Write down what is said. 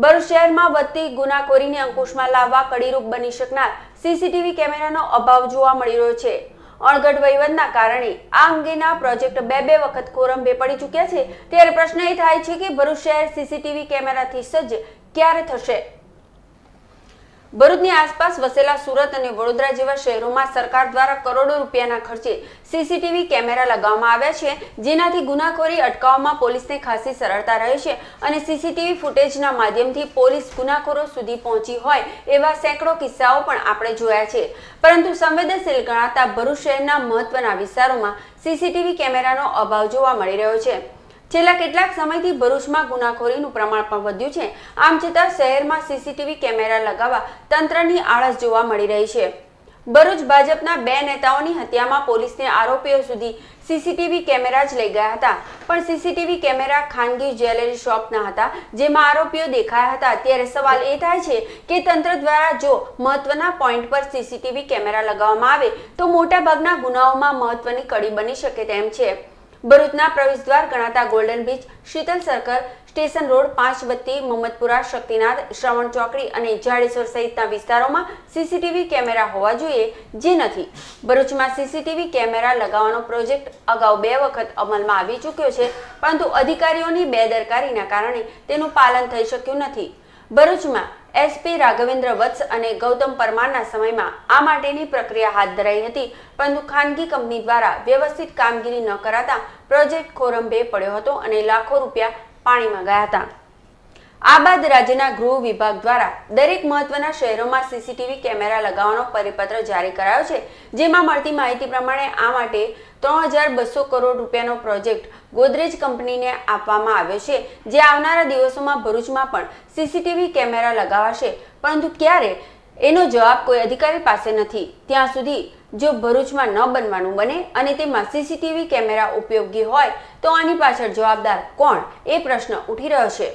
ભરૂચ શહેરમાં વધતી ગુનાખોરીને અંકુશમાં લાવવા કડીરૂપ બની શકનાર સીસીટીવી કેમેરાનો અભાવ જોવા મળી રહ્યો છે અણઘડ વહીવટના કારણે આ અંગેના પ્રોજેક્ટ બે બે વખત કોરંબે પડી ચૂક્યા છે ત્યારે પ્રશ્ન એ થાય છે કે ભરૂચ શહેર સીસીટીવી કેમેરાથી સજ્જ ક્યારે થશે ભરૂચની આસપાસ વસેલા સુરત અને વડોદરા જેવા શહેરોમાં સરકાર દ્વારા કરોડો રૂપિયાના ખર્ચે સીસીટીવી કેમેરા લગાવવામાં આવ્યા છે જેનાથી ગુનાખોરી અટકાવવામાં પોલીસને ખાસી સરળતા રહે છે અને સીસીટીવી ફૂટેજના માધ્યમથી પોલીસ ગુનાખોરો સુધી પહોંચી હોય એવા સેંકડો કિસ્સાઓ પણ આપણે જોયા છે પરંતુ સંવેદનશીલ ગણાતા ભરૂચ શહેરના મહત્વના વિસ્તારોમાં સીસીટીવી કેમેરાનો અભાવ જોવા મળી રહ્યો છે છેલ્લા કેટલાક સમયથી ભરૂચમાં ગુનાખોરીનું પ્રમાણ પણ વધ્યું છે આમ છતાં શહેરમાં સીસીટીવી કેમેરા લગાવવા તંત્રની આળસ જોવા મળી રહી છે ભરૂચ ભાજપના બે નેતાઓની હત્યામાં પોલીસને આરોપીઓ સુધી સીસીટીવી કેમેરા જ લઈ ગયા હતા પણ સીસીટીવી કેમેરા ખાનગી જ્વેલરી શોપના હતા જેમાં આરોપીઓ દેખાયા હતા ત્યારે સવાલ એ થાય છે કે તંત્ર દ્વારા જો મહત્વના પોઈન્ટ પર સીસીટીવી કેમેરા લગાવવામાં આવે તો મોટાભાગના ગુનાઓમાં મહત્વની કડી બની શકે તેમ છે ભરૂચના પ્રવેશદ્વાર ગણાતા golden beach Sheetal circle station road Panch Batti Mohammadpura Shaktinath શ્રવણ ચોકડી અને જાડેશ્વર સહિતના વિસ્તારોમાં સીસીટીવી કેમેરા હોવા જોઈએ જે નથી ભરૂચમાં સીસીટીવી કેમેરા લગાવવાનો પ્રોજેક્ટ અગાઉ બે વખત અમલમાં આવી ચૂક્યો છે પરંતુ અધિકારીઓની બેદરકારીના કારણે તેનું પાલન થઈ શક્યું નથી ભરૂચમાં એસપી રાઘવેન્દ્ર વત્સ અને ગૌતમ પરમારના સમયમાં આ માટેની પ્રક્રિયા હાથ ધરાઈ હતી પરંતુ ખાનગી કંપની દ્વારા વ્યવસ્થિત કામગીરી ન કરાતા પ્રોજેક્ટ ખોરંભે પડ્યો હતો અને લાખો રૂપિયા પાણીમાં ગયા હતા આ બાદ રાજ્યના ગૃહ વિભાગ દ્વારા દરેક મહત્વના શહેરોમાં સીસીટીવી કેમેરા લગાવવાનો પરિપત્ર જારી કરાયો છે જેમાં મળતી માહિતી પ્રમાણે આ માટે ત્રણ હજાર બસો કરોડ રૂપિયાનો પ્રોજેક્ટ ગોદરેજ કંપનીને આપવામાં આવ્યો છે જે આવનારા દિવસોમાં ભરૂચમાં પણ સીસીટીવી કેમેરા લગાવાશે પરંતુ ક્યારે એનો જવાબ કોઈ અધિકારી પાસે નથી ત્યાં સુધી જો ભરૂચમાં ન બનવાનું બને અને તેમાં સીસીટીવી કેમેરા ઉપયોગી હોય તો આની પાછળ જવાબદાર કોણ એ પ્રશ્ન ઉઠી રહ્યો છે